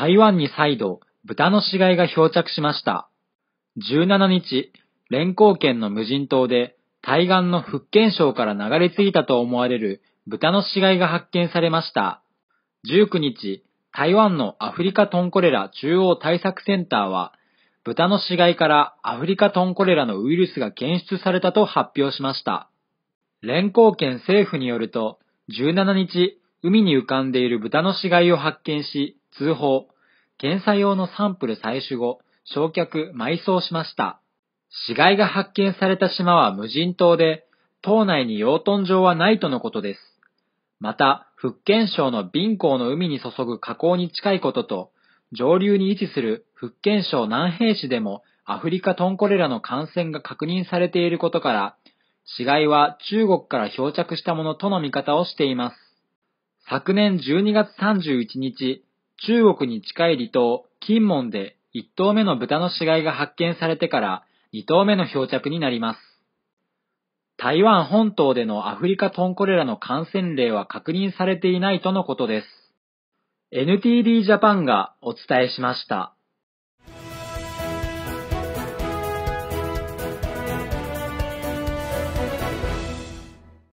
台湾に再度、豚の死骸が漂着しました。17日、連行圏の無人島で、対岸の福建省から流れ着いたと思われる豚の死骸が発見されました。19日、台湾のアフリカトンコレラ中央対策センターは、豚の死骸からアフリカトンコレラのウイルスが検出されたと発表しました。連行圏政府によると、17日、海に浮かんでいる豚の死骸を発見し、通報、検査用のサンプル採取後、焼却、埋葬しました。死骸が発見された島は無人島で、島内に養豚場はないとのことです。また、福建省の貧港の海に注ぐ河口に近いことと、上流に位置する福建省南平市でもアフリカトンコレラの感染が確認されていることから、死骸は中国から漂着したものとの見方をしています。昨年12月31日、中国に近い離島、金門で1頭目の豚の死骸が発見されてから2頭目の漂着になります。台湾本島でのアフリカトンコレラの感染例は確認されていないとのことです。NTD ジャパンがお伝えしました。